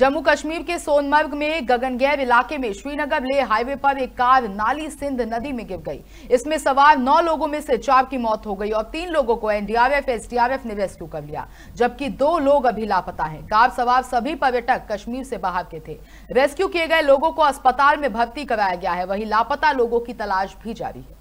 जम्मू कश्मीर के सोनमर्ग में गगनगैर इलाके में श्रीनगर ले हाईवे पर एक कार नाली सिंध नदी में गिर गई इसमें सवार नौ लोगों में से चार की मौत हो गई और तीन लोगों को एनडीआरएफ एसडीआरएफ ने रेस्क्यू कर लिया जबकि दो लोग अभी लापता हैं कार सवार सभी पर्यटक कश्मीर से बाहर के थे रेस्क्यू किए गए लोगों को अस्पताल में भर्ती कराया गया है वही लापता लोगों की तलाश भी जारी है